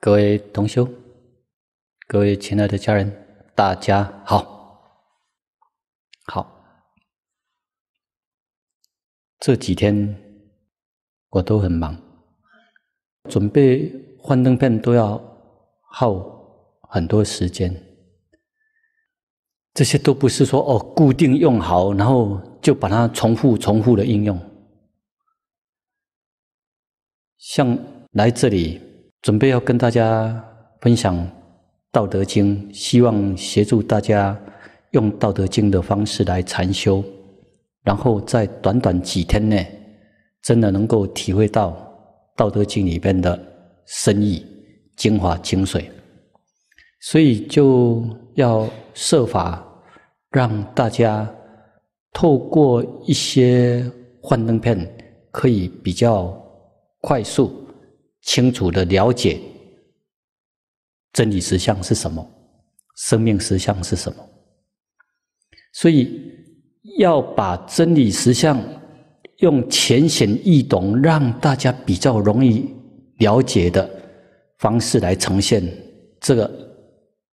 各位同修，各位亲爱的家人，大家好，好。这几天我都很忙，准备幻灯片都要耗很多时间。这些都不是说哦，固定用好，然后就把它重复、重复的应用。像来这里，准备要跟大家分享《道德经》，希望协助大家用《道德经》的方式来禅修，然后在短短几天内，真的能够体会到《道德经》里边的深意、精华、精髓，所以就要设法。让大家透过一些幻灯片，可以比较快速、清楚的了解真理实相是什么，生命实相是什么。所以要把真理实相用浅显易懂、让大家比较容易了解的方式来呈现，这个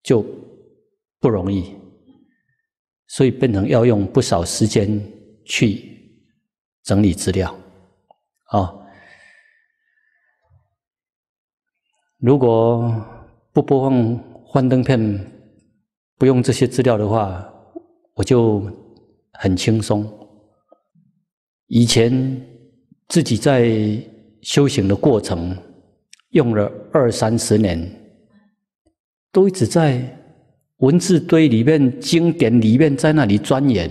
就不容易。所以，变人要用不少时间去整理资料，啊！如果不播放幻灯片，不用这些资料的话，我就很轻松。以前自己在修行的过程，用了二三十年，都一直在。文字堆里面，经典里面，在那里钻研，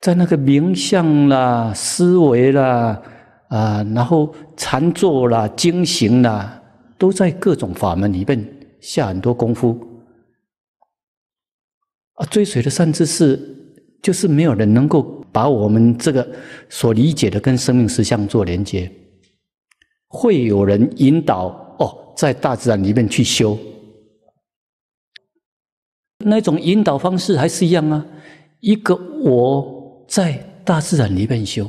在那个名相啦、思维啦，啊，然后禅坐啦、精行啦，都在各种法门里面下很多功夫。啊，追随的善知识，就是没有人能够把我们这个所理解的跟生命实相做连接。会有人引导哦，在大自然里面去修。那种引导方式还是一样啊，一个我在大自然里面修，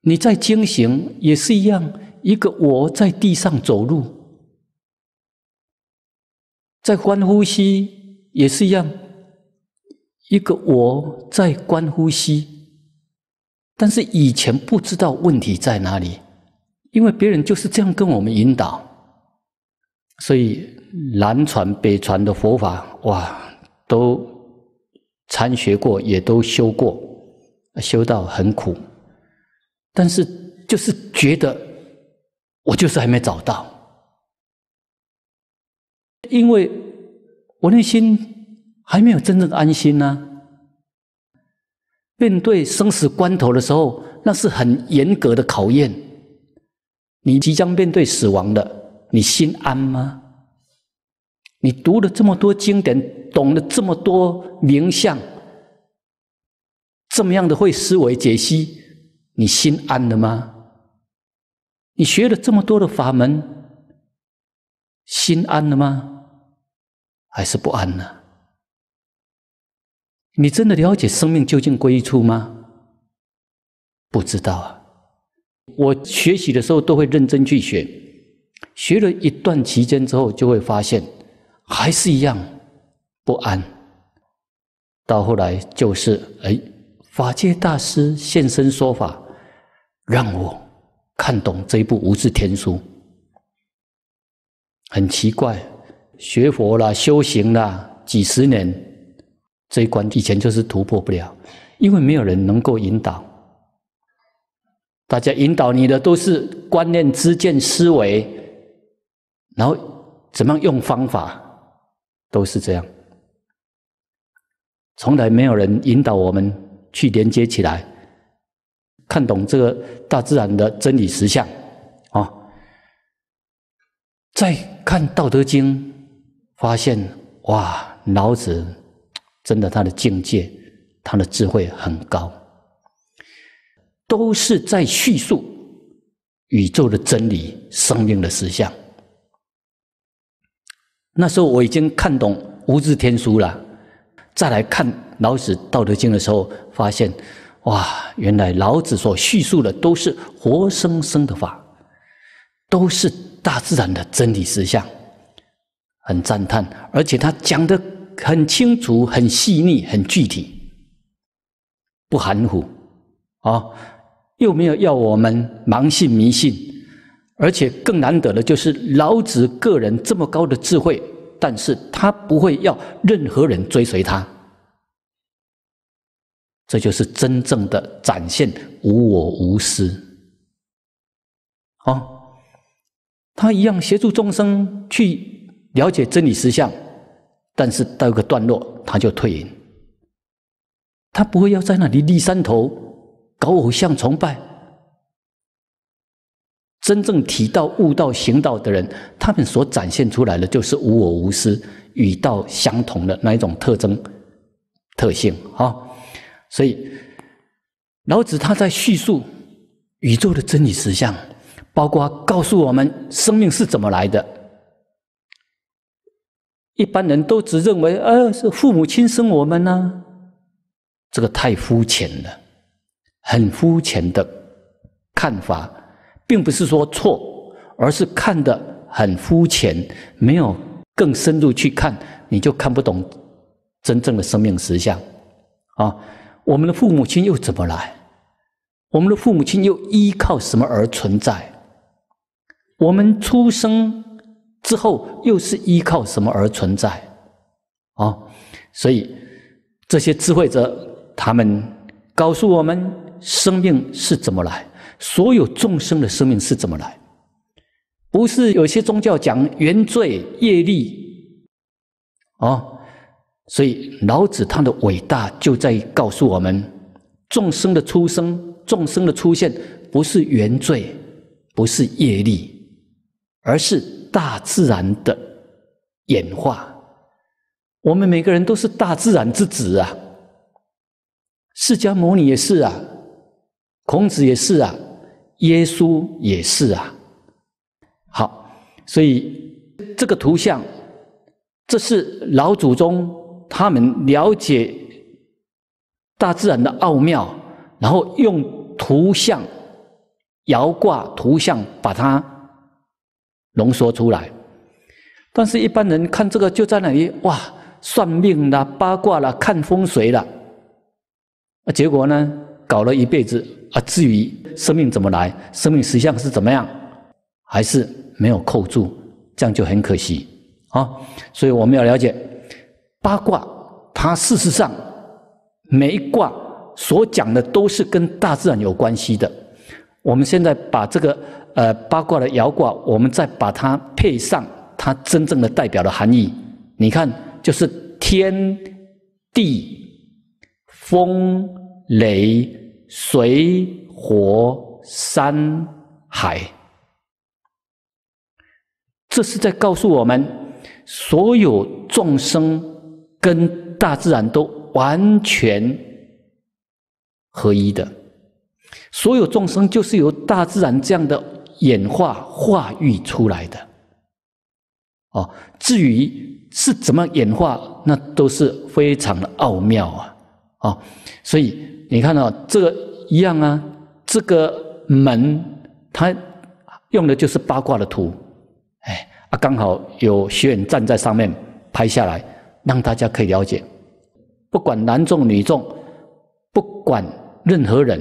你在精行也是一样，一个我在地上走路，在观呼吸也是一样，一个我在观呼吸，但是以前不知道问题在哪里，因为别人就是这样跟我们引导。所以南传、北传的佛法，哇，都参学过，也都修过，修到很苦，但是就是觉得我就是还没找到，因为我内心还没有真正安心呢。面对生死关头的时候，那是很严格的考验，你即将面对死亡的。你心安吗？你读了这么多经典，懂了这么多名相，这么样的会思维解析，你心安了吗？你学了这么多的法门，心安了吗？还是不安呢？你真的了解生命究竟归处吗？不知道啊！我学习的时候都会认真去学。学了一段期间之后，就会发现还是一样不安。到后来就是，哎，法界大师现身说法，让我看懂这一部《无字天书》。很奇怪，学佛啦、修行啦几十年，这一关以前就是突破不了，因为没有人能够引导。大家引导你的都是观念、知见、思维。然后，怎么样用方法都是这样，从来没有人引导我们去连接起来，看懂这个大自然的真理实相啊！再看《道德经》，发现哇，老子真的他的境界，他的智慧很高，都是在叙述宇宙的真理、生命的实相。那时候我已经看懂《无字天书》了，再来看老子《道德经》的时候，发现，哇，原来老子所叙述的都是活生生的法，都是大自然的真理实相，很赞叹。而且他讲的很清楚、很细腻、很具体，不含糊，啊，又没有要我们盲信迷信。而且更难得的就是老子个人这么高的智慧，但是他不会要任何人追随他，这就是真正的展现无我无私。哦，他一样协助众生去了解真理实相，但是到一个段落他就退隐，他不会要在那里立山头搞偶像崇拜。真正提到悟道、行道的人，他们所展现出来的就是无我、无私、与道相同的那一种特征、特性啊。所以，老子他在叙述宇宙的真理实相，包括告诉我们生命是怎么来的。一般人都只认为，呃，是父母亲生我们呢，这个太肤浅了，很肤浅的看法。并不是说错，而是看得很肤浅，没有更深入去看，你就看不懂真正的生命实相啊！我们的父母亲又怎么来？我们的父母亲又依靠什么而存在？我们出生之后又是依靠什么而存在？啊！所以这些智慧者，他们告诉我们，生命是怎么来？所有众生的生命是怎么来？不是有些宗教讲原罪业力啊，所以老子他的伟大就在于告诉我们：众生的出生，众生的出现，不是原罪，不是业力，而是大自然的演化。我们每个人都是大自然之子啊！释迦牟尼也是啊，孔子也是啊。耶稣也是啊，好，所以这个图像，这是老祖宗他们了解大自然的奥妙，然后用图像摇卦图像把它浓缩出来。但是，一般人看这个就在那里哇，算命啦、八卦啦、看风水啦，啊，结果呢？搞了一辈子，啊，至于生命怎么来，生命实相是怎么样，还是没有扣住，这样就很可惜啊。所以我们要了解八卦，它事实上每一卦所讲的都是跟大自然有关系的。我们现在把这个呃八卦的爻卦，我们再把它配上它真正的代表的含义，你看，就是天地风。雷、水、火、山、海，这是在告诉我们，所有众生跟大自然都完全合一的。所有众生就是由大自然这样的演化化育出来的。哦，至于是怎么演化，那都是非常的奥妙啊！啊，所以。你看哦、这个一样啊，这个门它用的就是八卦的图，哎，啊，刚好有学员站在上面拍下来，让大家可以了解。不管男众女众，不管任何人，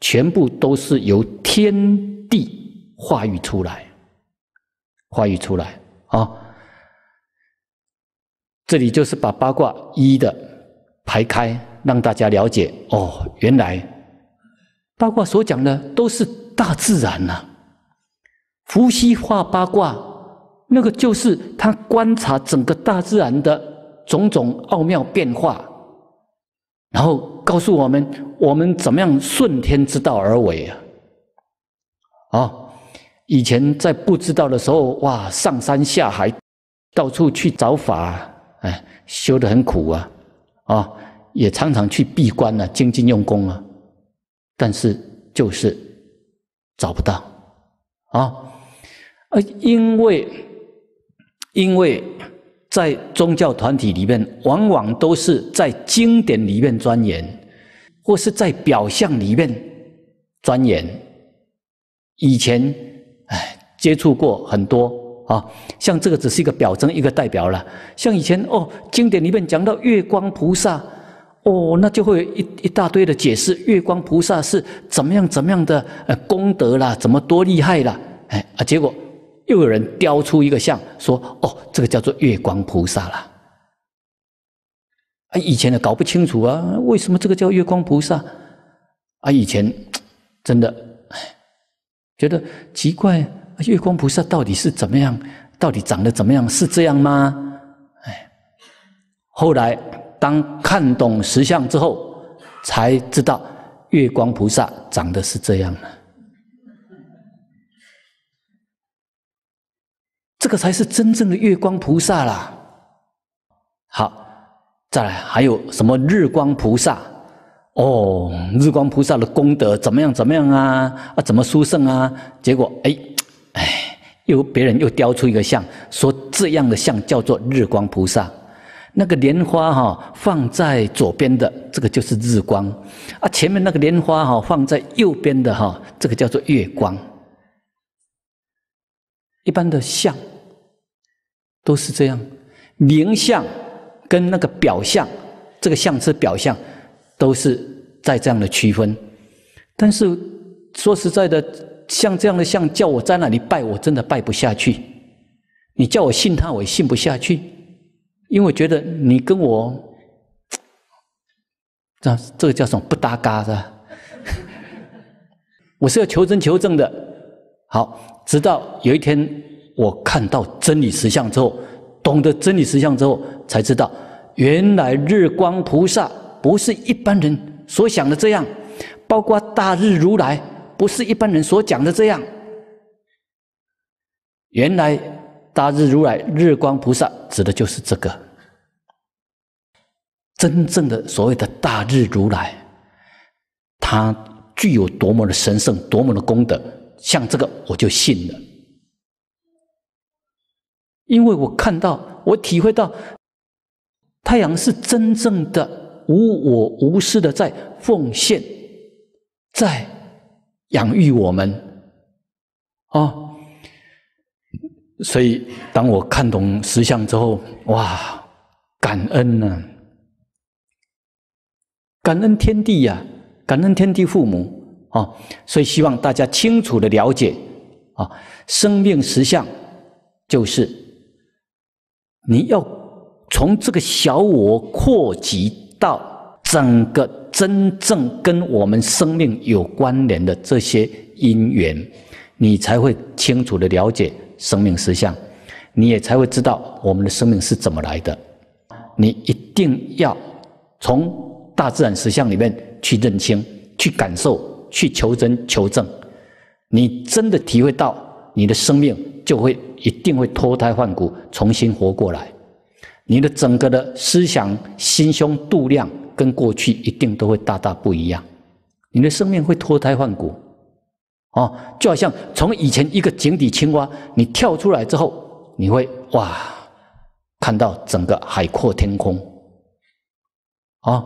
全部都是由天地化育出来，化育出来啊。这里就是把八卦一的排开。让大家了解哦，原来八卦所讲的都是大自然呐。伏羲画八卦，那个就是他观察整个大自然的种种奥妙变化，然后告诉我们，我们怎么样顺天之道而为啊？啊，以前在不知道的时候，哇，上山下海，到处去找法，哎，修得很苦啊，啊。也常常去闭关了，精进用功了，但是就是找不到啊！呃，因为因为在宗教团体里面，往往都是在经典里面钻研，或是在表象里面钻研。以前哎，接触过很多啊，像这个只是一个表征，一个代表了。像以前哦，经典里面讲到月光菩萨。哦，那就会一一大堆的解释，月光菩萨是怎么样怎么样的呃功德啦，怎么多厉害啦，哎啊，结果又有人雕出一个像，说哦，这个叫做月光菩萨啦。啊，以前呢搞不清楚啊，为什么这个叫月光菩萨？啊，以前真的哎觉得奇怪，月光菩萨到底是怎么样，到底长得怎么样，是这样吗？哎，后来。当看懂实相之后，才知道月光菩萨长得是这样的，这个才是真正的月光菩萨啦。好，再来还有什么日光菩萨？哦，日光菩萨的功德怎么样？怎么样啊？啊，怎么殊胜啊？结果，哎，哎，又别人又雕出一个像，说这样的像叫做日光菩萨。那个莲花哈放在左边的，这个就是日光，啊，前面那个莲花哈放在右边的哈，这个叫做月光。一般的相都是这样，名相跟那个表相，这个相是表相，都是在这样的区分。但是说实在的，像这样的相，叫我在那里拜，我真的拜不下去。你叫我信他，我也信不下去。因为觉得你跟我，这这个叫什么不搭嘎的，我是要求真求证的。好，直到有一天我看到真理实相之后，懂得真理实相之后，才知道原来日光菩萨不是一般人所想的这样，包括大日如来不是一般人所讲的这样，原来。大日如来、日光菩萨，指的就是这个。真正的所谓的大日如来，他具有多么的神圣、多么的功德，像这个我就信了，因为我看到、我体会到，太阳是真正的无我无私的在奉献、在养育我们，啊。所以，当我看懂实相之后，哇，感恩呢，感恩天地呀，感恩天地父母啊。所以，希望大家清楚的了解啊，生命实相就是你要从这个小我扩及到整个真正跟我们生命有关联的这些因缘。你才会清楚的了解生命实相，你也才会知道我们的生命是怎么来的。你一定要从大自然实相里面去认清、去感受、去求真求证。你真的体会到你的生命，就会一定会脱胎换骨，重新活过来。你的整个的思想、心胸、度量跟过去一定都会大大不一样。你的生命会脱胎换骨。哦，就好像从以前一个井底青蛙，你跳出来之后，你会哇，看到整个海阔天空。啊，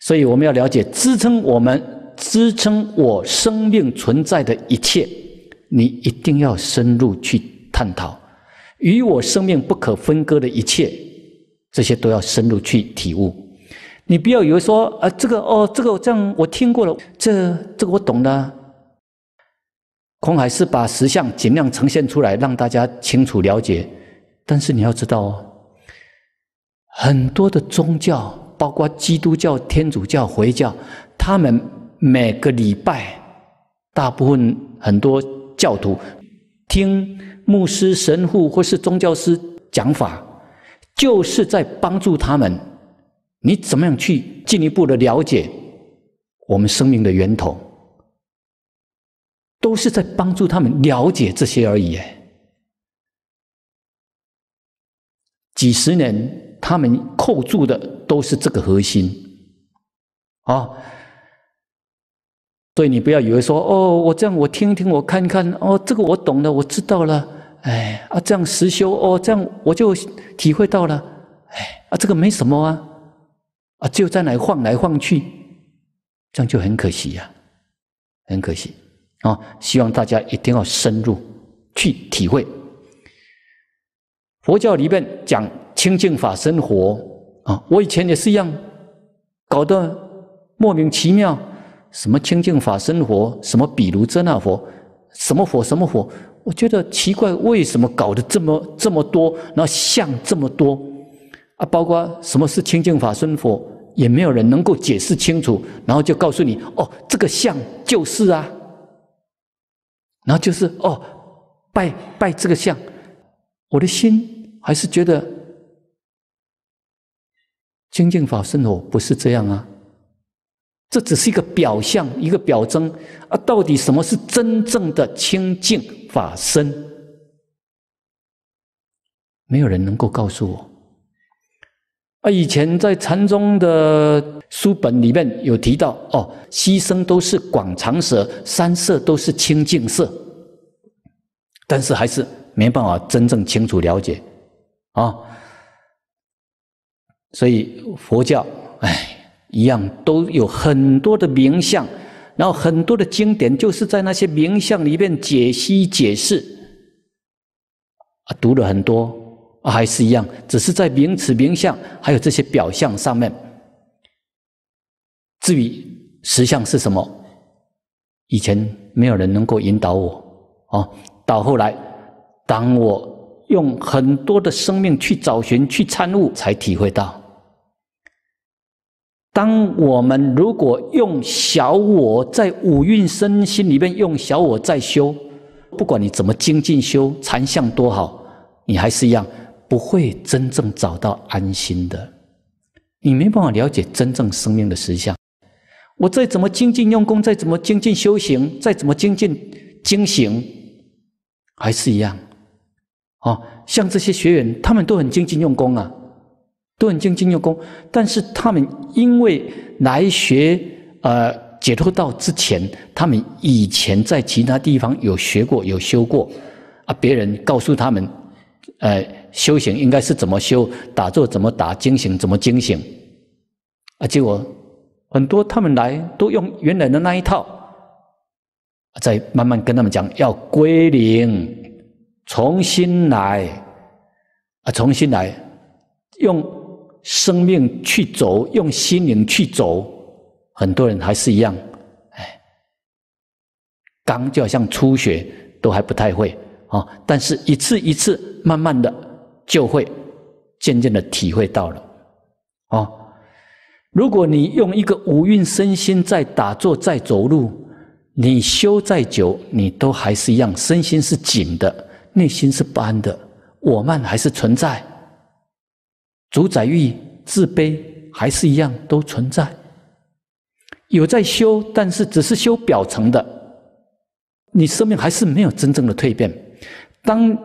所以我们要了解支撑我们、支撑我生命存在的一切，你一定要深入去探讨，与我生命不可分割的一切，这些都要深入去体悟。你不要以为说啊，这个哦，这个这样我听过了，这这个我懂了。空海是把实相尽量呈现出来，让大家清楚了解。但是你要知道哦，很多的宗教，包括基督教、天主教、回教，他们每个礼拜，大部分很多教徒听牧师、神父或是宗教师讲法，就是在帮助他们。你怎么样去进一步的了解我们生命的源头？都是在帮助他们了解这些而已。哎，几十年他们扣住的都是这个核心，啊，所以你不要以为说哦，我这样我听听我看看哦，这个我懂了，我知道了，哎啊，这样实修哦，这样我就体会到了，哎啊，这个没什么啊，啊，就在那晃来晃去，这样就很可惜呀，很可惜。啊，希望大家一定要深入去体会佛教里面讲清净法生活。啊，我以前也是一样，搞得莫名其妙，什么清净法生活，什么比如这那佛，什么佛什么佛，我觉得奇怪，为什么搞得这么这么多，然后像这么多，啊，包括什么是清净法生活，也没有人能够解释清楚，然后就告诉你，哦，这个像就是啊。然后就是哦，拜拜这个像，我的心还是觉得清净法身，我不是这样啊，这只是一个表象，一个表征啊。到底什么是真正的清净法身？没有人能够告诉我。啊，以前在禅宗的书本里面有提到哦，牺牲都是广长舌，三色都是清净色，但是还是没办法真正清楚了解啊。所以佛教，哎，一样都有很多的名相，然后很多的经典就是在那些名相里面解析解释啊，读了很多。还是一样，只是在名词名相，还有这些表象上面。至于实相是什么，以前没有人能够引导我啊。到后来，当我用很多的生命去找寻、去参悟，才体会到：当我们如果用小我在五蕴身心里面用小我在修，不管你怎么精进修禅相多好，你还是一样。不会真正找到安心的，你没办法了解真正生命的实相。我再怎么精进用功，再怎么精进修行，再怎么精进精行，还是一样。哦，像这些学员，他们都很精进用功啊，都很精进用功，但是他们因为来学呃解脱道之前，他们以前在其他地方有学过、有修过啊，别人告诉他们，呃。修行应该是怎么修？打坐怎么打？惊醒怎么惊醒？啊，结果很多他们来都用原来的那一套，再慢慢跟他们讲要归零，重新来，啊，重新来，用生命去走，用心灵去走。很多人还是一样，哎，刚就好像初学都还不太会啊，但是一次一次慢慢的。就会渐渐的体会到了，哦，如果你用一个无蕴身心在打坐，在走路，你修再久，你都还是一样，身心是紧的，内心是不安的，我慢还是存在，主宰欲、自卑还是一样都存在，有在修，但是只是修表层的，你生命还是没有真正的蜕变。当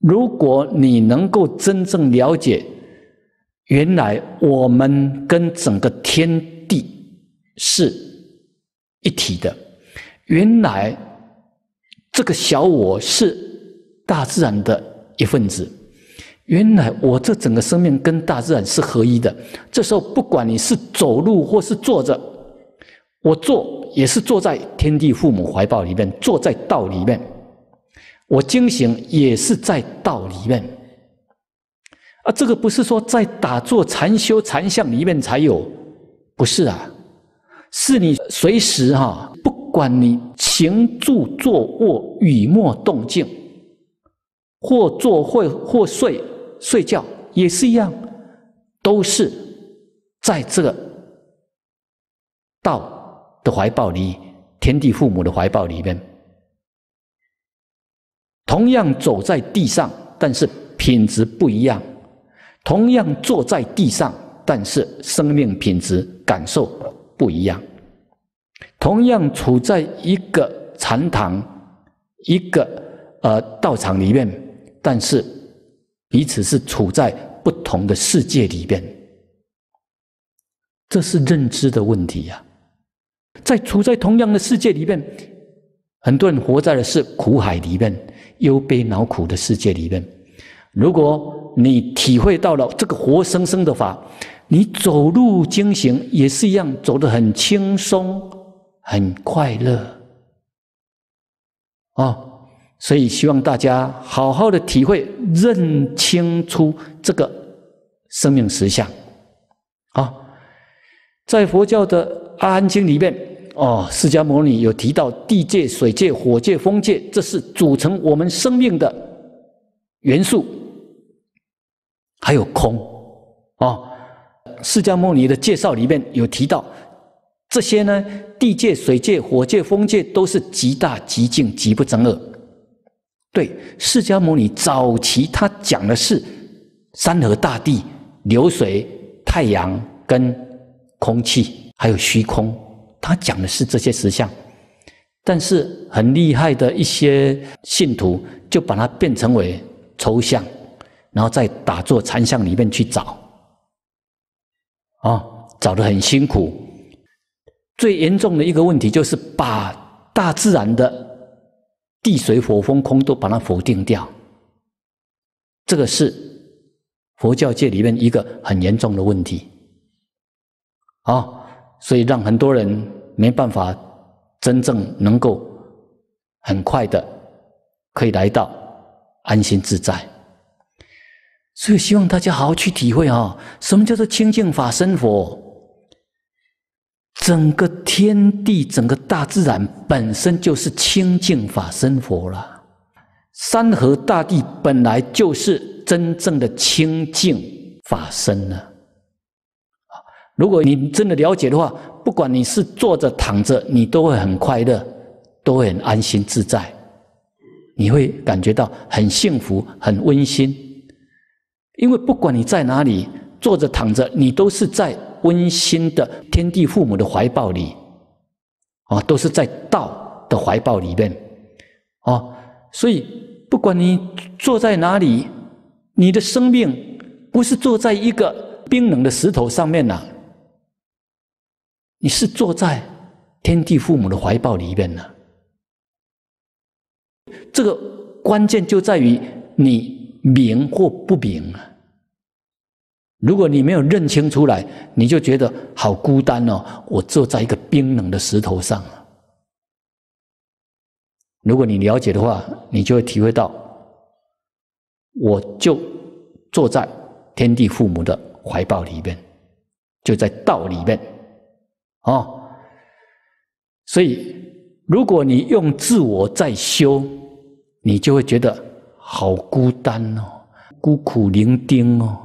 如果你能够真正了解，原来我们跟整个天地是一体的，原来这个小我是大自然的一份子，原来我这整个生命跟大自然是合一的。这时候，不管你是走路或是坐着，我坐也是坐在天地父母怀抱里面，坐在道里面。我惊醒也是在道里面，啊，这个不是说在打坐、禅修、禅相里面才有，不是啊，是你随时哈，不管你行住坐卧、雨墨动静，或坐或或睡睡觉也是一样，都是在这个道的怀抱里，天地父母的怀抱里面。同样走在地上，但是品质不一样；同样坐在地上，但是生命品质感受不一样；同样处在一个禅堂、一个呃道场里面，但是彼此是处在不同的世界里边。这是认知的问题呀！在处在同样的世界里面，很多人活在的是苦海里面。忧悲恼苦的世界里面。如果你体会到了这个活生生的法，你走路、精行也是一样，走得很轻松、很快乐，啊！所以希望大家好好的体会，认清出这个生命实相，啊，在佛教的阿含经里面。哦，释迦牟尼有提到地界、水界、火界、风界，这是组成我们生命的元素，还有空。哦，释迦牟尼的介绍里面有提到这些呢。地界、水界、火界、风界都是极大、极静、极不增恶。对，释迦牟尼早期他讲的是山河大地、流水、太阳跟空气，还有虚空。他讲的是这些实相，但是很厉害的一些信徒就把它变成为抽象，然后在打坐参相里面去找，啊，找的很辛苦。最严重的一个问题就是把大自然的地水火风空都把它否定掉，这个是佛教界里面一个很严重的问题，啊，所以让很多人。没办法，真正能够很快的可以来到安心自在，所以希望大家好好去体会啊，什么叫做清净法身佛？整个天地、整个大自然本身就是清净法身佛了，山河大地本来就是真正的清净法身了。如果你真的了解的话，不管你是坐着躺着，你都会很快乐，都会很安心自在，你会感觉到很幸福、很温馨，因为不管你在哪里坐着躺着，你都是在温馨的天地父母的怀抱里，啊，都是在道的怀抱里面，啊，所以不管你坐在哪里，你的生命不是坐在一个冰冷的石头上面呐。你是坐在天地父母的怀抱里面呢？这个关键就在于你明或不明啊。如果你没有认清出来，你就觉得好孤单哦，我坐在一个冰冷的石头上。如果你了解的话，你就会体会到，我就坐在天地父母的怀抱里面，就在道里面。哦，所以如果你用自我在修，你就会觉得好孤单哦，孤苦伶仃哦，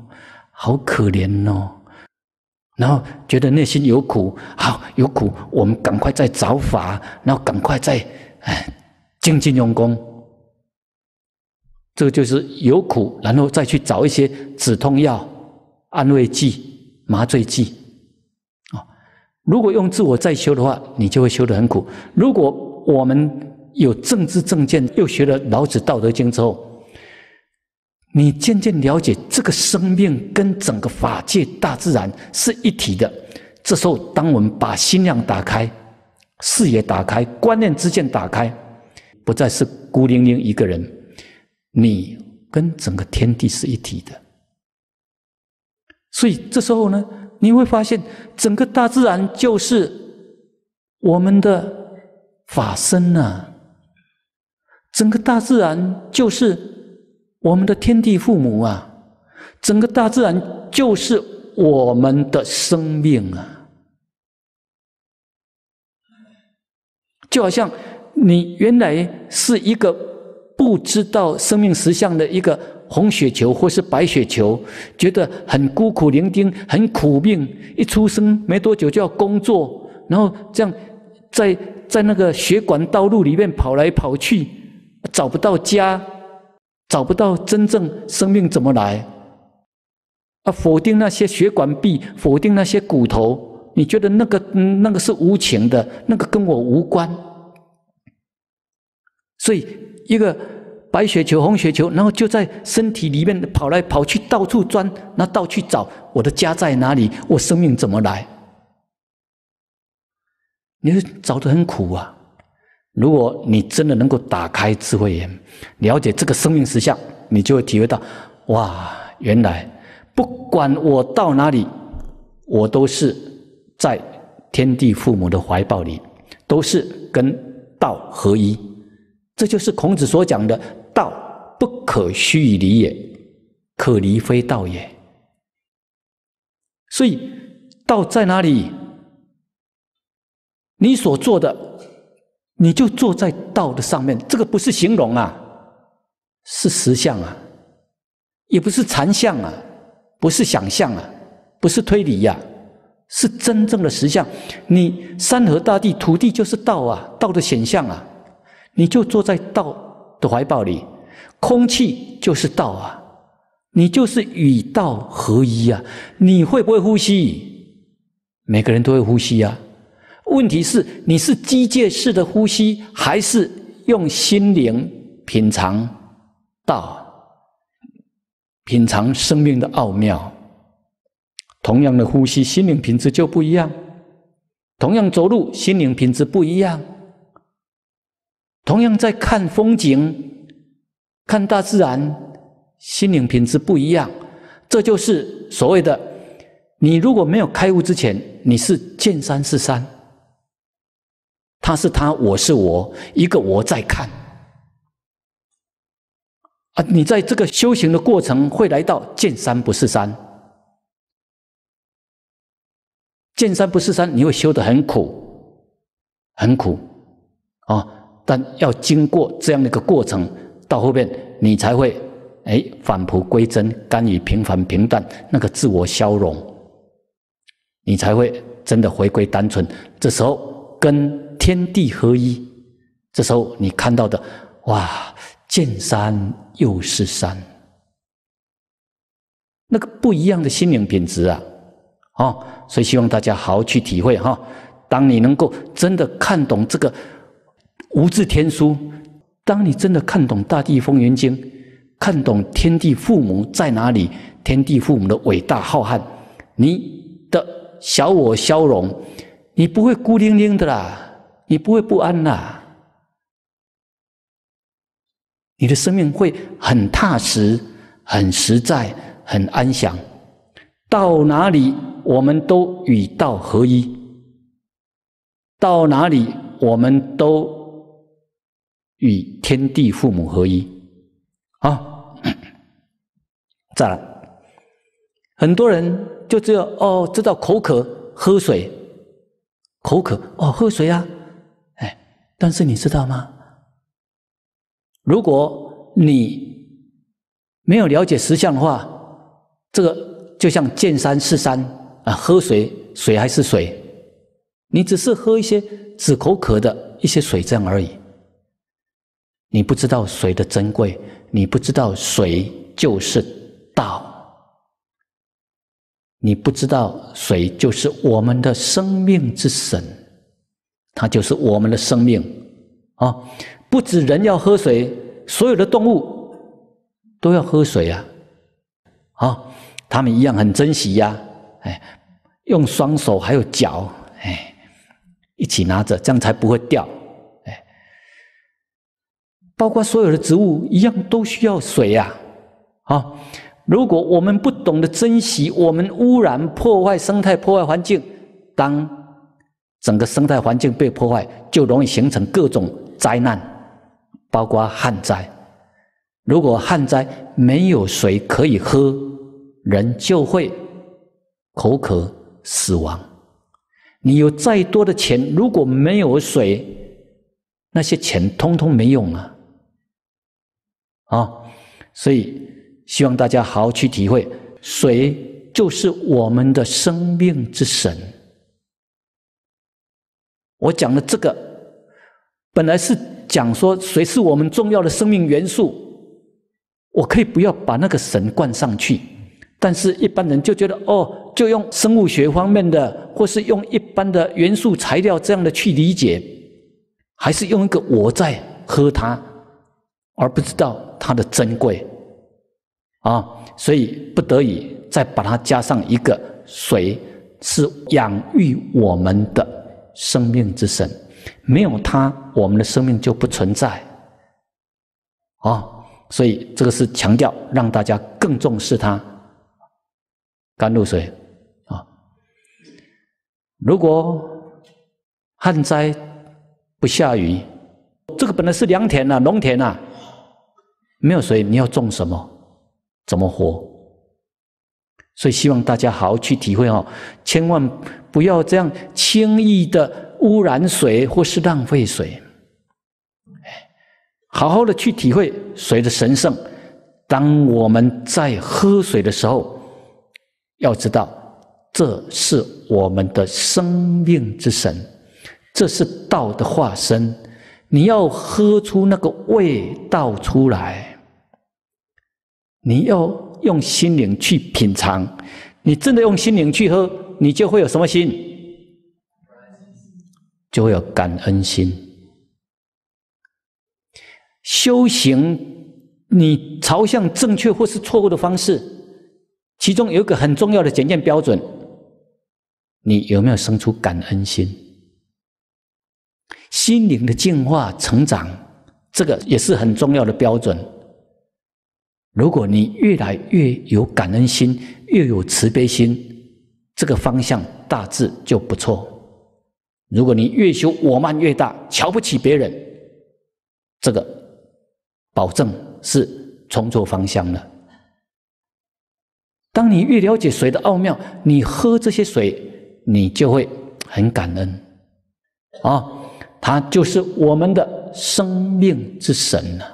好可怜哦，然后觉得内心有苦，好有苦，我们赶快再找法，然后赶快再哎，精进用功，这就是有苦，然后再去找一些止痛药、安慰剂、麻醉剂。如果用自我再修的话，你就会修的很苦。如果我们有政治正见，又学了老子《道德经》之后，你渐渐了解这个生命跟整个法界、大自然是一体的。这时候，当我们把心量打开，视野打开，观念之见打开，不再是孤零零一个人，你跟整个天地是一体的。所以，这时候呢？你会发现，整个大自然就是我们的法身啊，整个大自然就是我们的天地父母啊。整个大自然就是我们的生命啊。就好像你原来是一个不知道生命实相的一个。红血球或是白血球，觉得很孤苦伶仃，很苦命。一出生没多久就要工作，然后这样，在在那个血管道路里面跑来跑去，找不到家，找不到真正生命怎么来？啊，否定那些血管壁，否定那些骨头，你觉得那个那个是无情的，那个跟我无关。所以一个。白雪球、红雪球，然后就在身体里面跑来跑去，到处钻，那到处找我的家在哪里？我生命怎么来？你会找得很苦啊！如果你真的能够打开智慧眼，了解这个生命实相，你就会体会到：哇，原来不管我到哪里，我都是在天地父母的怀抱里，都是跟道合一。这就是孔子所讲的。道不可虚以离也，可离非道也。所以道在哪里？你所做的，你就坐在道的上面。这个不是形容啊，是实相啊，也不是禅相啊，不是想象啊，不是推理呀，是真正的实相。你山河大地，土地就是道啊，道的显象啊，你就坐在道。的怀抱里，空气就是道啊，你就是与道合一啊！你会不会呼吸？每个人都会呼吸呀。问题是，你是机械式的呼吸，还是用心灵品尝道，品尝生命的奥妙？同样的呼吸，心灵品质就不一样；同样走路，心灵品质不一样。同样在看风景，看大自然，心灵品质不一样。这就是所谓的：你如果没有开悟之前，你是见山是山，他是他，我是我，一个我在看。啊，你在这个修行的过程会来到见山不是山，见山不是山，你会修的很苦，很苦，啊。但要经过这样的一个过程，到后面你才会哎返璞归真，甘于平凡平淡，那个自我消融，你才会真的回归单纯。这时候跟天地合一，这时候你看到的哇，见山又是山，那个不一样的心灵品质啊！哦，所以希望大家好好去体会哈。当你能够真的看懂这个。无字天书，当你真的看懂《大地风云经》，看懂天地父母在哪里，天地父母的伟大浩瀚，你的小我消融，你不会孤零零的啦，你不会不安啦，你的生命会很踏实、很实在、很安详。到哪里，我们都与道合一；到哪里，我们都。与天地父母合一啊！再，很多人就只有哦，知道口渴喝水，口渴哦喝水啊，哎，但是你知道吗？如果你没有了解实相的话，这个就像见山是山啊，喝水水还是水，你只是喝一些止口渴的一些水这样而已。你不知道水的珍贵，你不知道水就是道，你不知道水就是我们的生命之神，它就是我们的生命啊！不止人要喝水，所有的动物都要喝水呀！啊，他们一样很珍惜呀！哎，用双手还有脚，哎，一起拿着，这样才不会掉。包括所有的植物一样都需要水呀，啊！如果我们不懂得珍惜，我们污染破坏生态，破坏环境，当整个生态环境被破坏，就容易形成各种灾难，包括旱灾。如果旱灾没有水可以喝，人就会口渴死亡。你有再多的钱，如果没有水，那些钱通通没用了。啊，所以希望大家好好去体会，水就是我们的生命之神。我讲的这个本来是讲说水是我们重要的生命元素，我可以不要把那个神灌上去，但是一般人就觉得哦，就用生物学方面的，或是用一般的元素材料这样的去理解，还是用一个我在喝它，而不知道。它的珍贵啊，所以不得已再把它加上一个水，是养育我们的生命之神，没有它，我们的生命就不存在啊。所以这个是强调，让大家更重视它。甘露水啊，如果旱灾不下雨，这个本来是良田呐，农田呐。没有水，你要种什么？怎么活？所以希望大家好好去体会哦，千万不要这样轻易的污染水或是浪费水。好好的去体会水的神圣。当我们在喝水的时候，要知道这是我们的生命之神，这是道的化身。你要喝出那个味道出来。你要用心灵去品尝，你真的用心灵去喝，你就会有什么心？就会有感恩心。修行，你朝向正确或是错误的方式，其中有一个很重要的检验标准：你有没有生出感恩心？心灵的净化、成长，这个也是很重要的标准。如果你越来越有感恩心，越有慈悲心，这个方向大致就不错。如果你越修我慢越大，瞧不起别人，这个保证是重错方向了。当你越了解水的奥妙，你喝这些水，你就会很感恩啊！它就是我们的生命之神呢，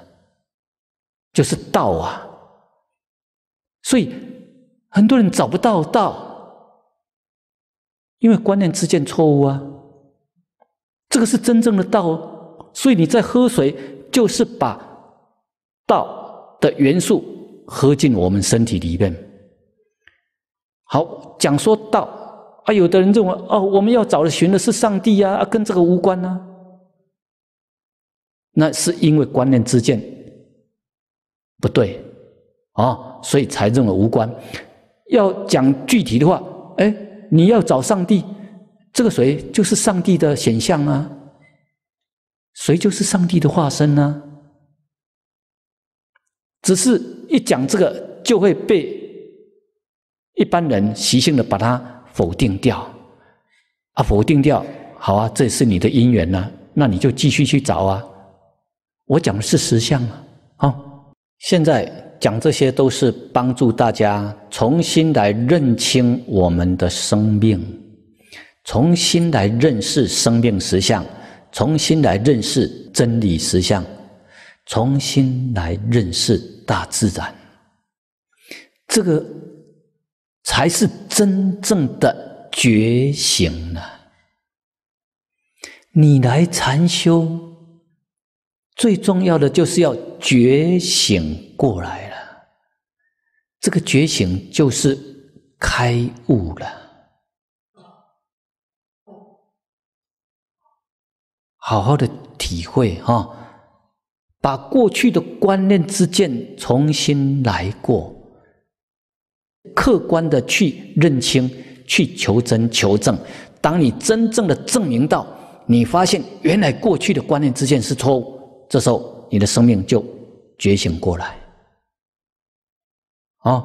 就是道啊！所以很多人找不到道，因为观念之见错误啊。这个是真正的道，所以你在喝水就是把道的元素喝进我们身体里面。好，讲说道啊，有的人认为哦，我们要找的寻的是上帝呀，跟这个无关呢。那是因为观念之见不对。啊，所以才这么无关。要讲具体的话，哎，你要找上帝，这个谁就是上帝的显像啊？谁就是上帝的化身呢？只是一讲这个，就会被一般人习性的把它否定掉。啊，否定掉，好啊，这是你的因缘呢，那你就继续去找啊。我讲的是实相啊，哦，现在。讲这些都是帮助大家重新来认清我们的生命，重新来认识生命实相，重新来认识真理实相，重新来认识大自然。这个才是真正的觉醒呢。你来禅修，最重要的就是要觉醒过来。这个觉醒就是开悟了，好好的体会哈，把过去的观念之见重新来过，客观的去认清，去求真求证。当你真正的证明到，你发现原来过去的观念之见是错误，这时候你的生命就觉醒过来。啊，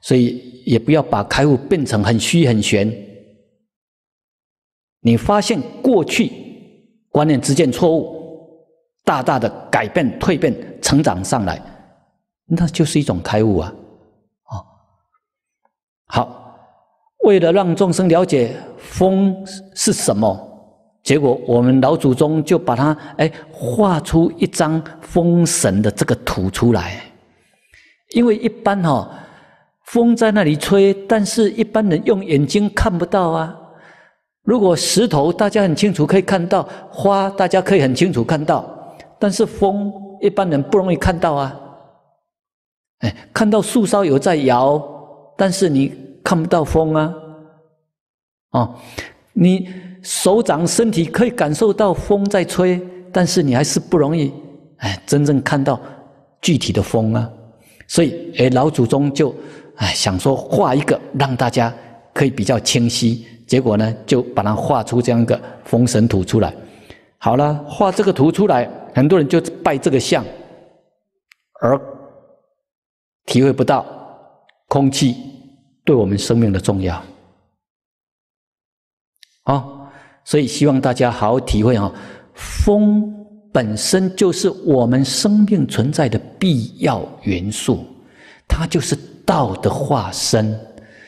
所以也不要把开悟变成很虚很玄。你发现过去观念之间错误，大大的改变、蜕变、成长上来，那就是一种开悟啊！哦，好，为了让众生了解风是是什么，结果我们老祖宗就把它哎画出一张风神的这个图出来。因为一般哈，风在那里吹，但是一般人用眼睛看不到啊。如果石头，大家很清楚可以看到；花，大家可以很清楚看到。但是风，一般人不容易看到啊。哎，看到树梢有在摇，但是你看不到风啊。哦，你手掌、身体可以感受到风在吹，但是你还是不容易哎，真正看到具体的风啊。所以，哎，老祖宗就，哎，想说画一个让大家可以比较清晰，结果呢，就把它画出这样一个封神图出来。好了，画这个图出来，很多人就拜这个像，而体会不到空气对我们生命的重要。啊，所以希望大家好好体会啊，风。本身就是我们生命存在的必要元素，它就是道的化身，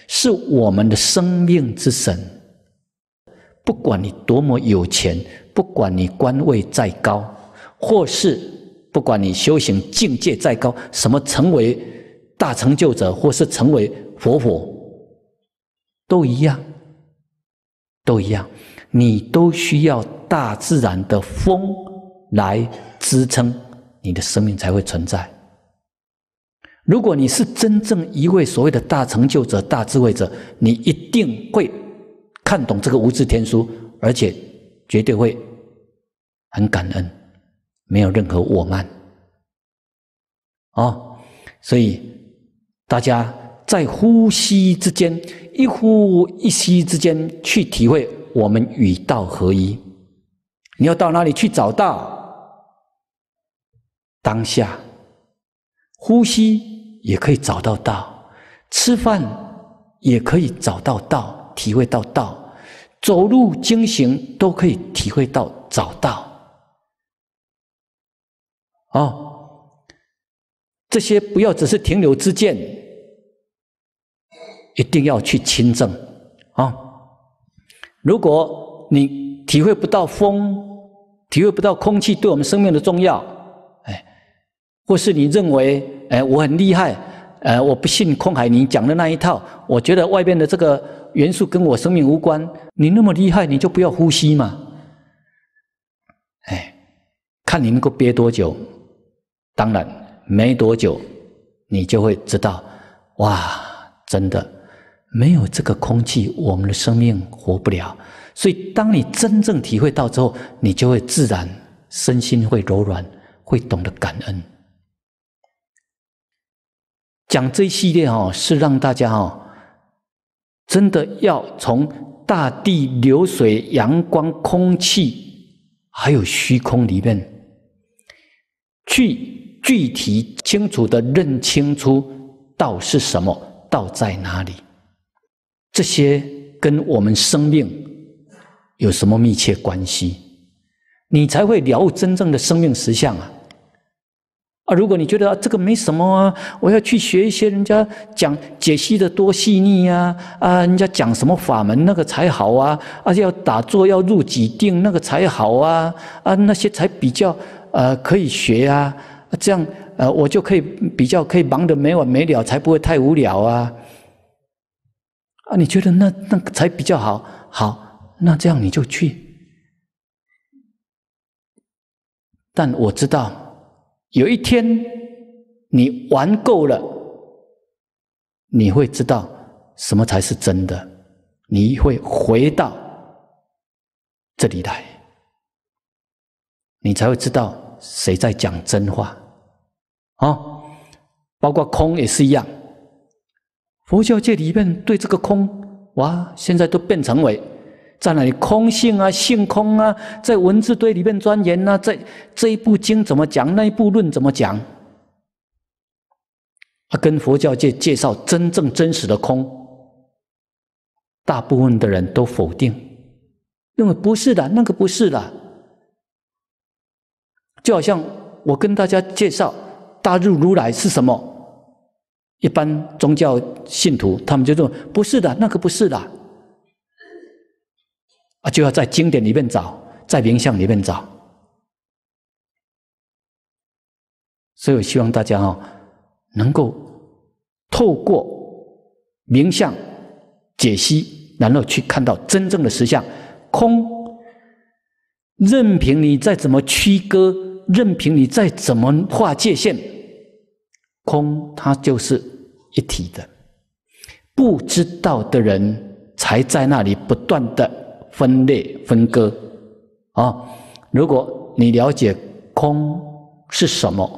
是我们的生命之神。不管你多么有钱，不管你官位再高，或是不管你修行境界再高，什么成为大成就者，或是成为佛佛，都一样，都一样，你都需要大自然的风。来支撑你的生命才会存在。如果你是真正一位所谓的大成就者、大智慧者，你一定会看懂这个无字天书，而且绝对会很感恩，没有任何我慢。啊，所以大家在呼吸之间，一呼一吸之间去体会我们与道合一。你要到哪里去找到？当下，呼吸也可以找到道，吃饭也可以找到道，体会到道，走路、经行都可以体会到找到。哦，这些不要只是停留之见，一定要去亲证啊！如果你体会不到风，体会不到空气对我们生命的重要。或是你认为，哎，我很厉害，呃，我不信空海宁讲的那一套，我觉得外边的这个元素跟我生命无关。你那么厉害，你就不要呼吸嘛，哎，看你能够憋多久。当然，没多久，你就会知道，哇，真的，没有这个空气，我们的生命活不了。所以，当你真正体会到之后，你就会自然身心会柔软，会懂得感恩。讲这一系列哦，是让大家哦，真的要从大地、流水、阳光、空气，还有虚空里面，去具体清楚的认清楚道是什么，道在哪里，这些跟我们生命有什么密切关系，你才会了悟真正的生命实相啊。啊，如果你觉得这个没什么，啊，我要去学一些人家讲解析的多细腻呀，啊，人家讲什么法门那个才好啊，而且要打坐要入几定那个才好啊，啊，那些才比较呃可以学啊，这样呃我就可以比较可以忙得没完没了，才不会太无聊啊，啊，你觉得那那才比较好，好，那这样你就去，但我知道。有一天，你玩够了，你会知道什么才是真的，你会回到这里来，你才会知道谁在讲真话，啊，包括空也是一样，佛教界里面对这个空，哇，现在都变成为。在那里空性啊，性空啊，在文字堆里面钻研啊，在这一部经怎么讲，那一部论怎么讲？啊，跟佛教界介绍真正真实的空，大部分的人都否定，认为不是的，那个不是的。就好像我跟大家介绍大日如来是什么，一般宗教信徒他们就说不是的，那个不是的。啊，就要在经典里面找，在名相里面找。所以我希望大家哦，能够透过名相解析，然后去看到真正的实相。空，任凭你再怎么区割，任凭你再怎么划界限，空它就是一体的。不知道的人才在那里不断的。分类、分割啊！如果你了解空是什么，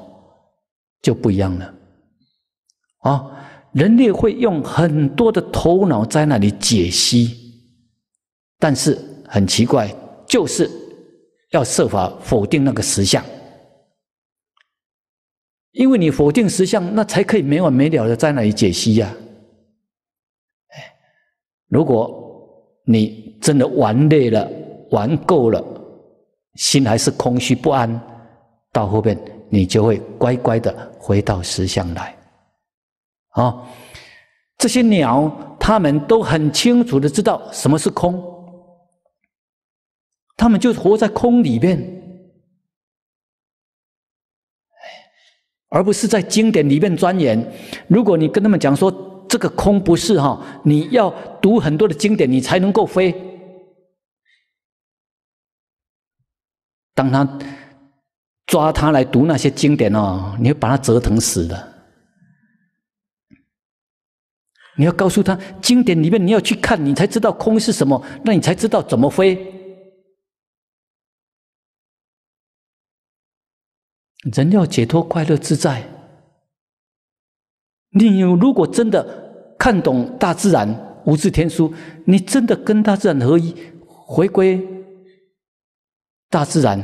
就不一样了啊！人类会用很多的头脑在那里解析，但是很奇怪，就是要设法否定那个实相，因为你否定实相，那才可以没完没了的在那里解析呀。哎，如果。你真的玩累了，玩够了，心还是空虚不安，到后边你就会乖乖的回到实相来。啊，这些鸟，他们都很清楚的知道什么是空，他们就活在空里面，而不是在经典里面钻研。如果你跟他们讲说，这个空不是哈，你要读很多的经典，你才能够飞。当他抓他来读那些经典哦，你会把他折腾死的。你要告诉他，经典里面你要去看，你才知道空是什么，那你才知道怎么飞。人要解脱，快乐自在。你如果真的看懂大自然无字天书，你真的跟大自然合一，回归大自然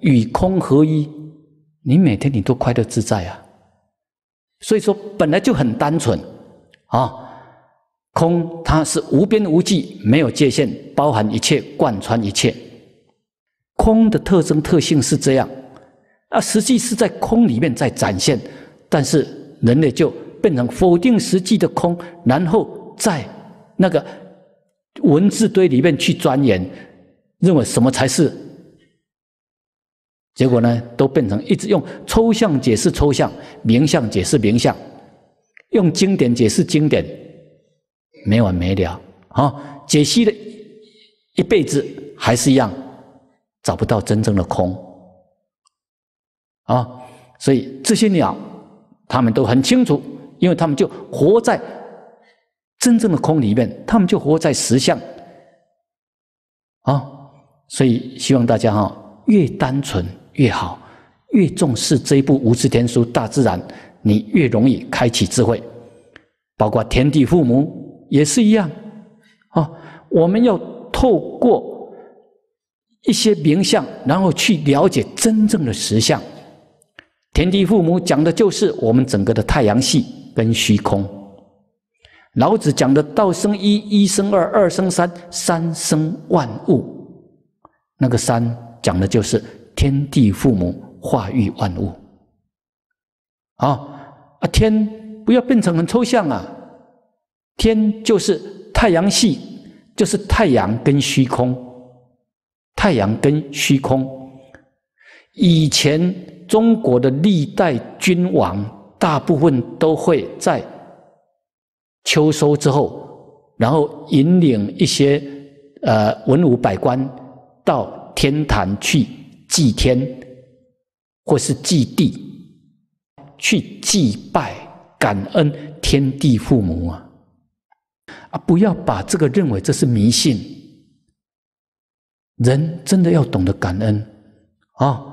与空合一，你每天你都快乐自在啊！所以说本来就很单纯啊，空它是无边无际、没有界限、包含一切、贯穿一切，空的特征特性是这样，啊，实际是在空里面在展现，但是人类就。变成否定实际的空，然后在那个文字堆里面去钻研，认为什么才是？结果呢，都变成一直用抽象解释抽象，名相解释名相，用经典解释经典，没完没了啊！解析了一辈子还是一样，找不到真正的空啊！所以这些鸟，他们都很清楚。因为他们就活在真正的空里面，他们就活在实相啊！所以希望大家哈，越单纯越好，越重视这一部《无字天书》大自然，你越容易开启智慧。包括天地父母也是一样啊！我们要透过一些名相，然后去了解真正的实相。天地父母讲的就是我们整个的太阳系。跟虚空，老子讲的“道生一，一生二，二生三，三生万物”，那个“三”讲的就是天地父母化育万物。啊啊！天不要变成很抽象啊！天就是太阳系，就是太阳跟虚空，太阳跟虚空。以前中国的历代君王。大部分都会在秋收之后，然后引领一些呃文武百官到天坛去祭天，或是祭地，去祭拜感恩天地父母啊！啊，不要把这个认为这是迷信，人真的要懂得感恩啊！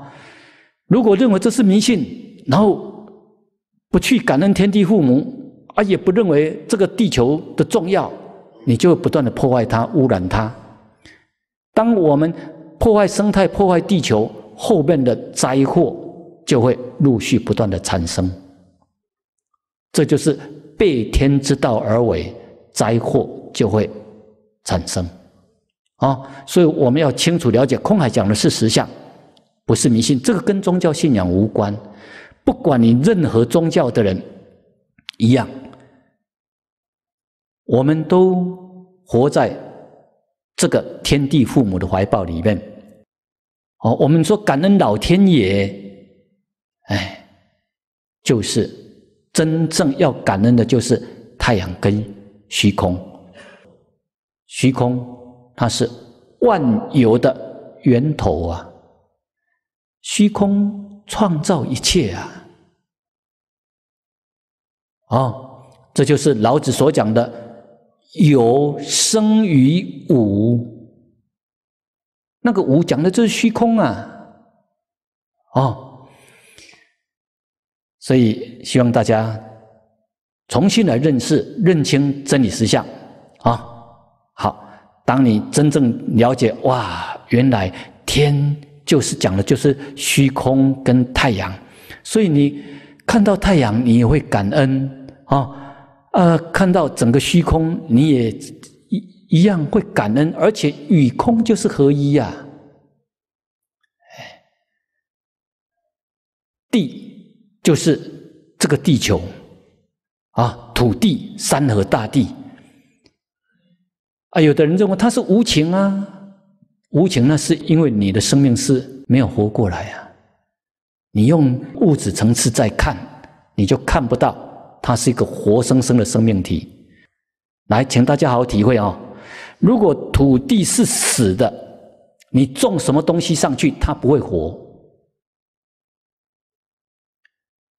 如果认为这是迷信，然后。不去感恩天地父母，啊，也不认为这个地球的重要，你就会不断的破坏它、污染它。当我们破坏生态、破坏地球，后面的灾祸就会陆续不断的产生。这就是背天之道而为，灾祸就会产生。啊，所以我们要清楚了解，空海讲的是实相，不是迷信，这个跟宗教信仰无关。不管你任何宗教的人一样，我们都活在这个天地父母的怀抱里面。哦，我们说感恩老天爷，哎，就是真正要感恩的，就是太阳跟虚空。虚空，它是万有的源头啊，虚空。创造一切啊！哦，这就是老子所讲的“有生于无”，那个“无”讲的就是虚空啊！哦，所以希望大家重新来认识、认清真理实相啊！好，当你真正了解，哇，原来天。就是讲的就是虚空跟太阳，所以你看到太阳，你也会感恩啊，呃，看到整个虚空，你也一一样会感恩，而且与空就是合一呀。哎，地就是这个地球啊，土地、山河大地啊，有的人认为它是无情啊。无情那是因为你的生命是没有活过来啊！你用物质层次在看，你就看不到它是一个活生生的生命体。来，请大家好好体会啊！如果土地是死的，你种什么东西上去，它不会活。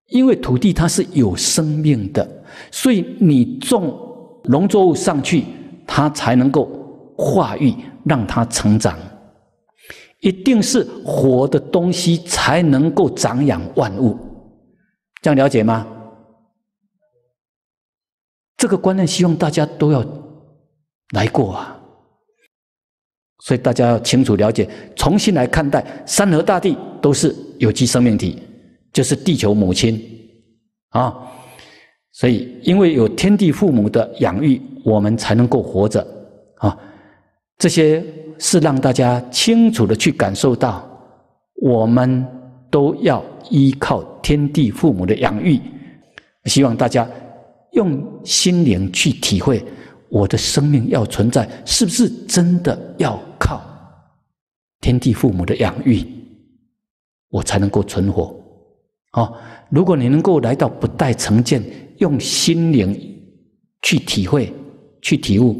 因为土地它是有生命的，所以你种农作物上去，它才能够化育。让它成长，一定是活的东西才能够长养万物。这样了解吗？这个观念希望大家都要来过啊！所以大家要清楚了解，重新来看待山河大地都是有机生命体，就是地球母亲啊！所以，因为有天地父母的养育，我们才能够活着啊！这些是让大家清楚的去感受到，我们都要依靠天地父母的养育。希望大家用心灵去体会，我的生命要存在，是不是真的要靠天地父母的养育，我才能够存活？哦，如果你能够来到不带成见，用心灵去体会、去体悟，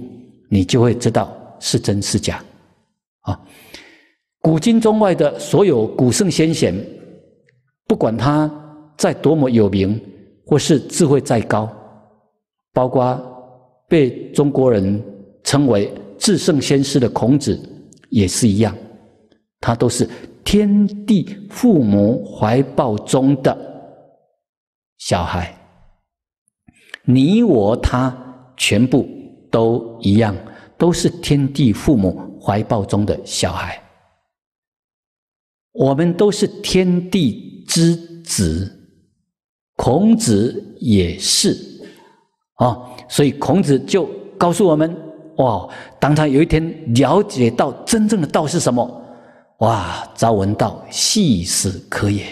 你就会知道。是真是假？啊，古今中外的所有古圣先贤，不管他再多么有名，或是智慧再高，包括被中国人称为至圣先师的孔子，也是一样，他都是天地父母怀抱中的小孩。你我他，全部都一样。都是天地父母怀抱中的小孩，我们都是天地之子，孔子也是啊，所以孔子就告诉我们：哇，当他有一天了解到真正的道是什么，哇，朝闻道，夕死可也，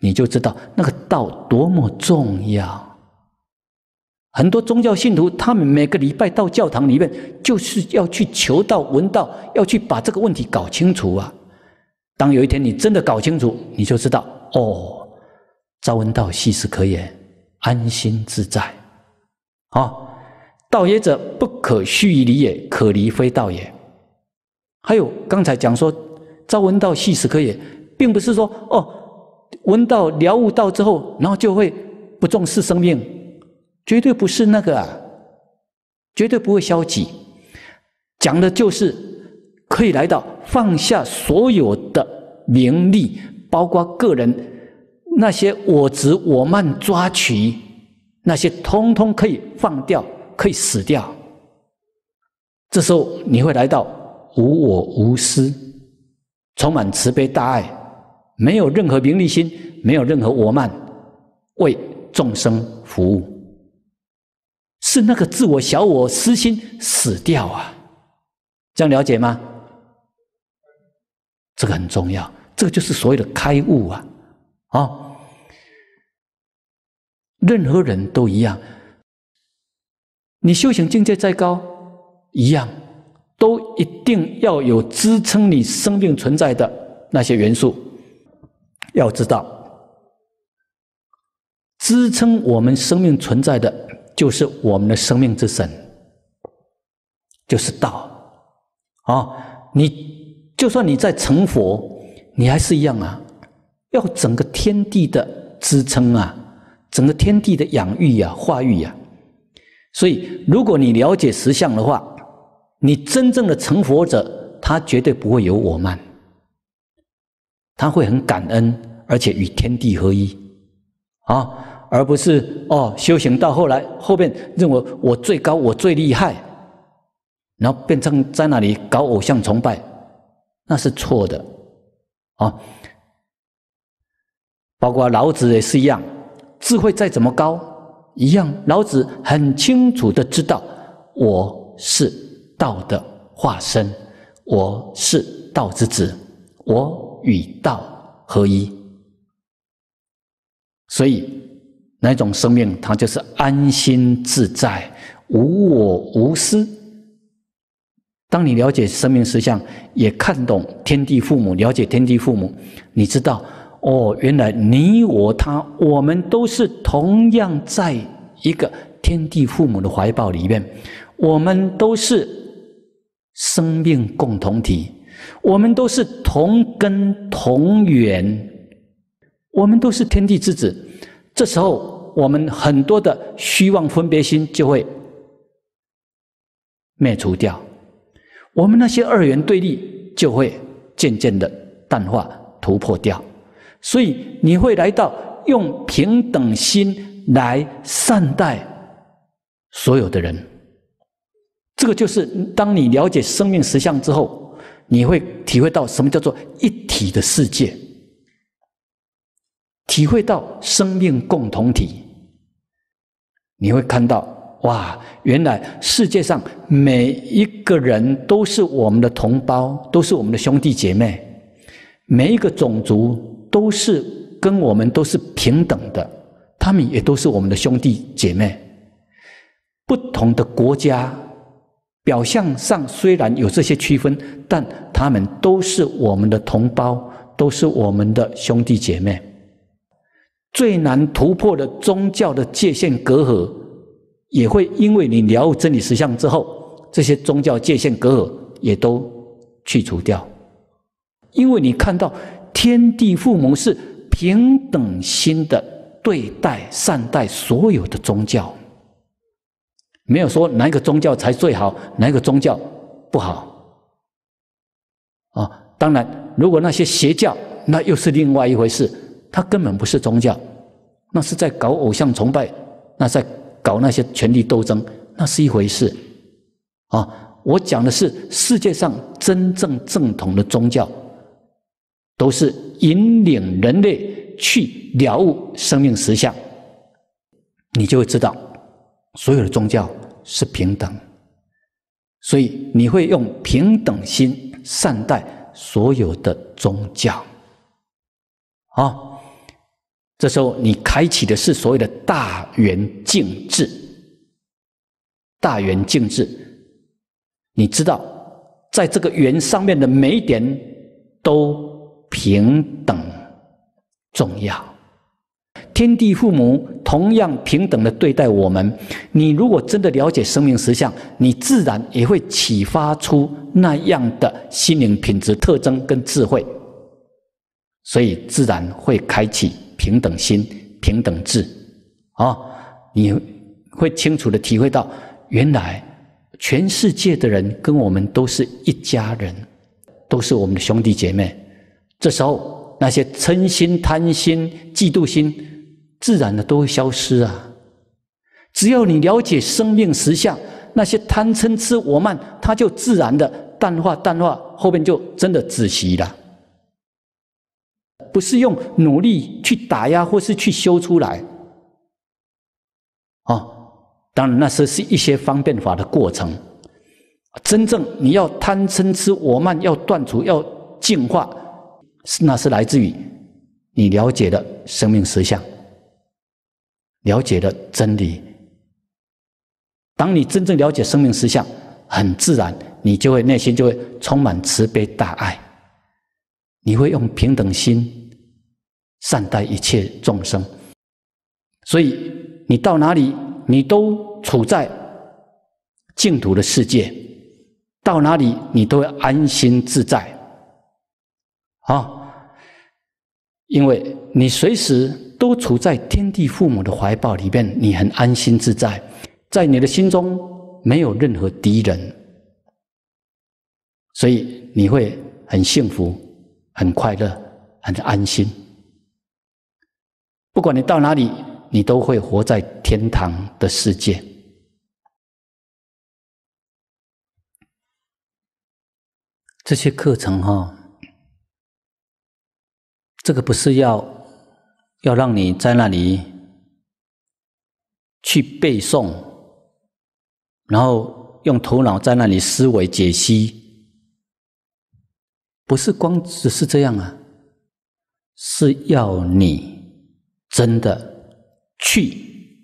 你就知道那个道多么重要。很多宗教信徒，他们每个礼拜到教堂里面，就是要去求道、闻道，要去把这个问题搞清楚啊。当有一天你真的搞清楚，你就知道哦，朝闻道，夕死可也，安心自在啊。道也者，不可虚于礼也，可离非道也。还有刚才讲说，朝闻道，夕死可也，并不是说哦，闻道了悟道之后，然后就会不重视生命。绝对不是那个，啊，绝对不会消极。讲的就是可以来到放下所有的名利，包括个人那些我执我慢抓取，那些通通可以放掉，可以死掉。这时候你会来到无我无私，充满慈悲大爱，没有任何名利心，没有任何我慢，为众生服务。是那个自我、小我、私心死掉啊！这样了解吗？这个很重要，这个就是所谓的开悟啊！啊，任何人都一样，你修行境界再高，一样都一定要有支撑你生命存在的那些元素。要知道，支撑我们生命存在的。就是我们的生命之神，就是道啊！你就算你在成佛，你还是一样啊，要整个天地的支撑啊，整个天地的养育呀、化育呀。所以，如果你了解实相的话，你真正的成佛者，他绝对不会有我慢，他会很感恩，而且与天地合一啊。而不是哦，修行到后来，后边认为我最高，我最厉害，然后变成在那里搞偶像崇拜，那是错的，啊，包括老子也是一样，智慧再怎么高，一样，老子很清楚的知道，我是道的化身，我是道之子，我与道合一，所以。哪一种生命，它就是安心自在、无我无私。当你了解生命实相，也看懂天地父母，了解天地父母，你知道哦，原来你我他，我们都是同样在一个天地父母的怀抱里面，我们都是生命共同体，我们都是同根同源，我们都是天地之子。这时候，我们很多的虚妄分别心就会灭除掉，我们那些二元对立就会渐渐的淡化、突破掉。所以，你会来到用平等心来善待所有的人。这个就是当你了解生命实相之后，你会体会到什么叫做一体的世界。体会到生命共同体，你会看到哇！原来世界上每一个人都是我们的同胞，都是我们的兄弟姐妹。每一个种族都是跟我们都是平等的，他们也都是我们的兄弟姐妹。不同的国家，表象上虽然有这些区分，但他们都是我们的同胞，都是我们的兄弟姐妹。最难突破的宗教的界限隔阂，也会因为你了悟真理实相之后，这些宗教界限隔阂也都去除掉。因为你看到天地父母是平等心的对待善待所有的宗教，没有说哪一个宗教才最好，哪一个宗教不好。啊，当然，如果那些邪教，那又是另外一回事。它根本不是宗教，那是在搞偶像崇拜，那在搞那些权力斗争，那是一回事。啊，我讲的是世界上真正正统的宗教，都是引领人类去了悟生命实相，你就会知道所有的宗教是平等，所以你会用平等心善待所有的宗教，啊。这时候，你开启的是所谓的“大圆镜智”。大圆镜智，你知道，在这个圆上面的每一点都平等重要。天地父母同样平等的对待我们。你如果真的了解生命实相，你自然也会启发出那样的心灵品质特征跟智慧，所以自然会开启。平等心、平等智，啊，你会清楚的体会到，原来全世界的人跟我们都是一家人，都是我们的兄弟姐妹。这时候，那些嗔心、贪心、嫉妒心，自然的都会消失啊！只要你了解生命实相，那些贪、嗔、痴我慢，它就自然的淡化、淡化，后面就真的窒息了。不是用努力去打压或是去修出来，哦，当然那是是一些方便法的过程。真正你要贪嗔痴我慢要断除要净化，是那是来自于你了解的生命实相，了解的真理。当你真正了解生命实相，很自然你就会内心就会充满慈悲大爱，你会用平等心。善待一切众生，所以你到哪里，你都处在净土的世界；到哪里，你都会安心自在。啊，因为你随时都处在天地父母的怀抱里边，你很安心自在，在你的心中没有任何敌人，所以你会很幸福、很快乐、很安心。不管你到哪里，你都会活在天堂的世界。这些课程哈，这个不是要要让你在那里去背诵，然后用头脑在那里思维解析，不是光只是这样啊，是要你。真的去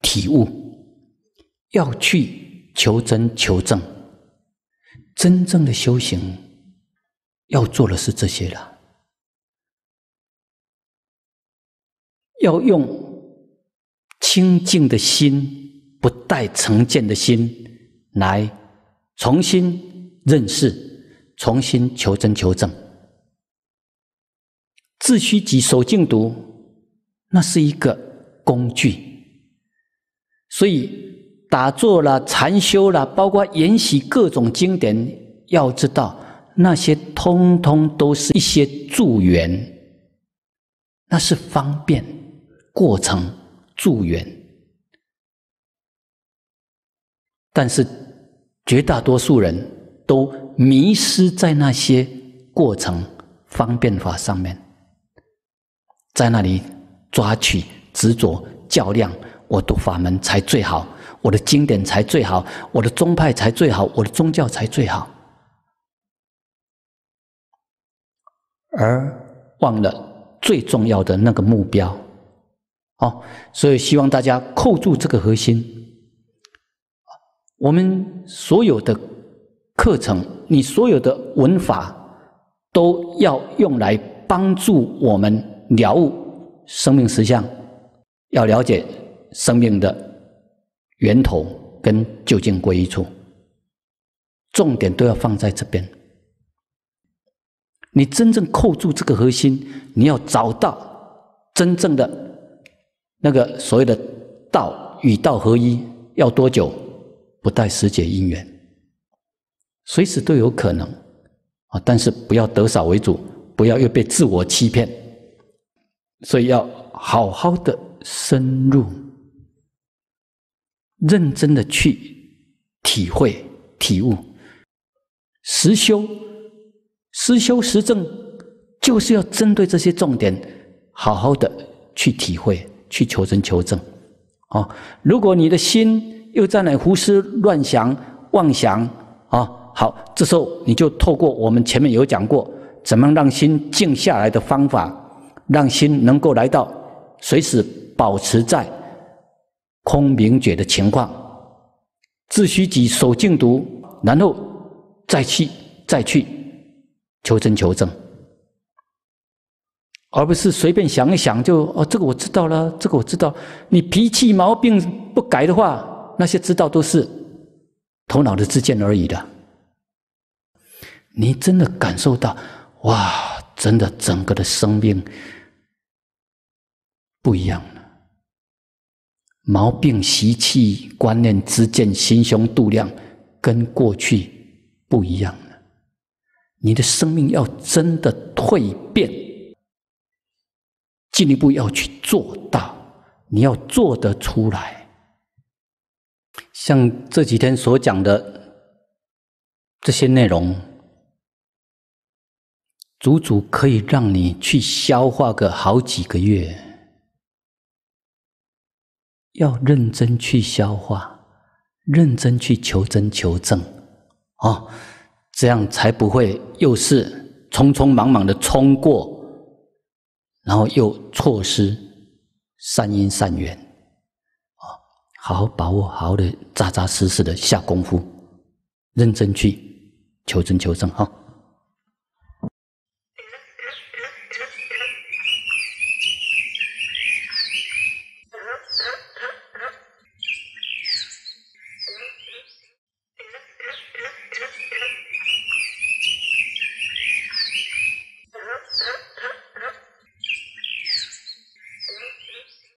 体悟，要去求真求正，真正的修行要做的是这些了。要用清净的心、不带成见的心来重新认识、重新求真求正，自虚己、守净读，那是一个工具，所以打坐了、禅修了，包括研习各种经典，要知道那些通通都是一些助缘，那是方便过程助缘。但是绝大多数人都迷失在那些过程方便法上面，在那里。抓取、执着、较量，我的法门才最好，我的经典才最好，我的宗派才最好，我的宗教才最好，而忘了最重要的那个目标。哦，所以希望大家扣住这个核心。我们所有的课程，你所有的文法，都要用来帮助我们了悟。生命实相，要了解生命的源头跟究竟归一处，重点都要放在这边。你真正扣住这个核心，你要找到真正的那个所谓的道与道合一，要多久？不带时节因缘，随时都有可能啊！但是不要得少为主，不要又被自我欺骗。所以要好好的深入、认真的去体会、体悟、实修、实修实证，就是要针对这些重点，好好的去体会、去求真求证。哦，如果你的心又在那胡思乱想、妄想，啊，好，这时候你就透过我们前面有讲过，怎么让心静下来的方法。让心能够来到，随时保持在空明觉的情况，自虚己守静读，然后再去再去求真求证，而不是随便想一想就哦，这个我知道了，这个我知道。你脾气毛病不改的话，那些知道都是头脑的自见而已的。你真的感受到，哇！真的，整个的生命不一样了。毛病习气、观念之间、心胸度量，跟过去不一样了。你的生命要真的蜕变，进一步要去做到，你要做得出来。像这几天所讲的这些内容。足足可以让你去消化个好几个月，要认真去消化，认真去求真求证，哦，这样才不会又是匆匆忙忙的冲过，然后又错失善因善缘，哦，好好把握，好好的扎扎实实的下功夫，认真去求真求证，哈。